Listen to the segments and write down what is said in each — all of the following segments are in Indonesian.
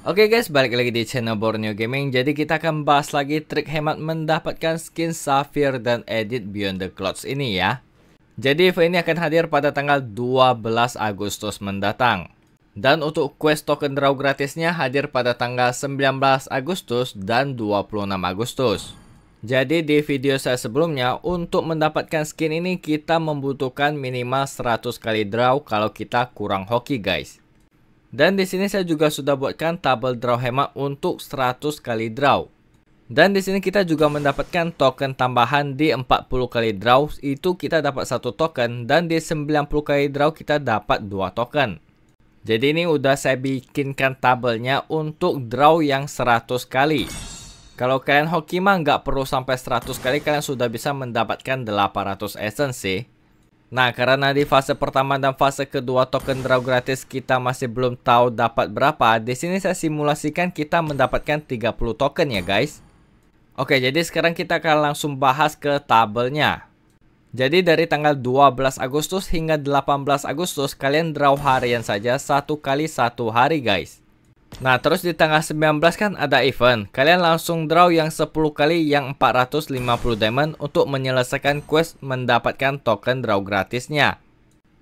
Oke okay guys, balik lagi di channel Borneo Gaming. Jadi kita akan bahas lagi trik hemat mendapatkan skin Sapphire dan edit Beyond the Clouds ini ya. Jadi event ini akan hadir pada tanggal 12 Agustus mendatang. Dan untuk quest token draw gratisnya hadir pada tanggal 19 Agustus dan 26 Agustus. Jadi di video saya sebelumnya, untuk mendapatkan skin ini kita membutuhkan minimal 100 kali draw kalau kita kurang hoki guys. Dan di sini saya juga sudah buatkan tabel draw hemat untuk 100 kali draw. Dan di sini kita juga mendapatkan token tambahan di 40 kali draw itu kita dapat satu token dan di 90 kali draw kita dapat dua token. Jadi ini udah saya bikinkan tabelnya untuk draw yang 100 kali. Kalau kalian hoki mah nggak perlu sampai 100 kali kalian sudah bisa mendapatkan 800 essence sih. Nah, karena di fase pertama dan fase kedua token draw gratis kita masih belum tahu dapat berapa, di sini saya simulasikan kita mendapatkan 30 token ya guys. Oke, jadi sekarang kita akan langsung bahas ke tabelnya. Jadi dari tanggal 12 Agustus hingga 18 Agustus kalian draw harian saja satu kali satu hari guys. Nah terus di tanggal 19 kan ada event Kalian langsung draw yang 10 kali yang 450 diamond Untuk menyelesaikan quest mendapatkan token draw gratisnya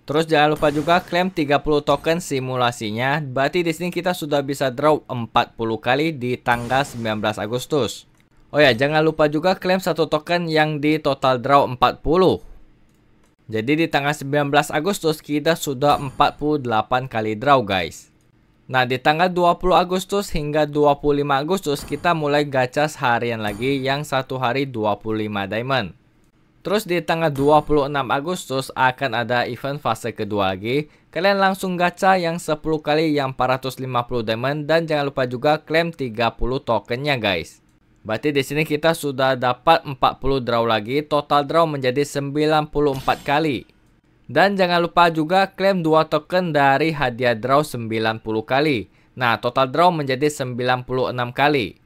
Terus jangan lupa juga klaim 30 token simulasinya Berarti di sini kita sudah bisa draw 40 kali di tanggal 19 Agustus Oh ya jangan lupa juga klaim satu token yang di total draw 40 jadi di tanggal 19 Agustus kita sudah 48 kali draw guys. Nah, di tanggal 20 Agustus hingga 25 Agustus kita mulai gacha seharian lagi yang satu hari 25 diamond. Terus di tanggal 26 Agustus akan ada event fase kedua lagi. Kalian langsung gacha yang 10 kali yang 450 diamond dan jangan lupa juga klaim 30 tokennya guys. Berarti di sini kita sudah dapat 40 draw lagi, total draw menjadi 94 kali. Dan jangan lupa juga klaim 2 token dari hadiah draw 90 kali. Nah, total draw menjadi 96 kali.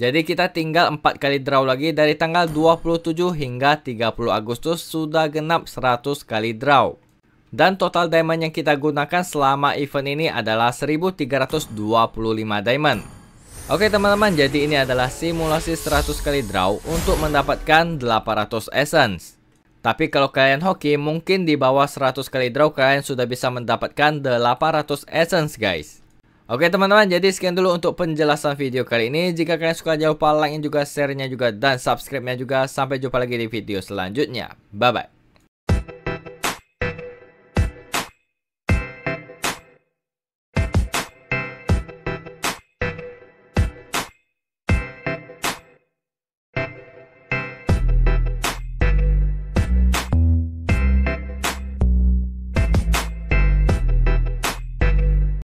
Jadi kita tinggal 4 kali draw lagi dari tanggal 27 hingga 30 Agustus sudah genap 100 kali draw. Dan total diamond yang kita gunakan selama event ini adalah 1325 diamond. Oke teman-teman, jadi ini adalah simulasi 100 kali draw untuk mendapatkan 800 essence. Tapi kalau kalian hoki, mungkin di bawah 100 kali draw kalian sudah bisa mendapatkan 800 essence guys. Oke teman-teman, jadi sekian dulu untuk penjelasan video kali ini. Jika kalian suka, jangan lupa like-nya juga, share-nya juga, dan subscribe-nya juga. Sampai jumpa lagi di video selanjutnya. Bye-bye.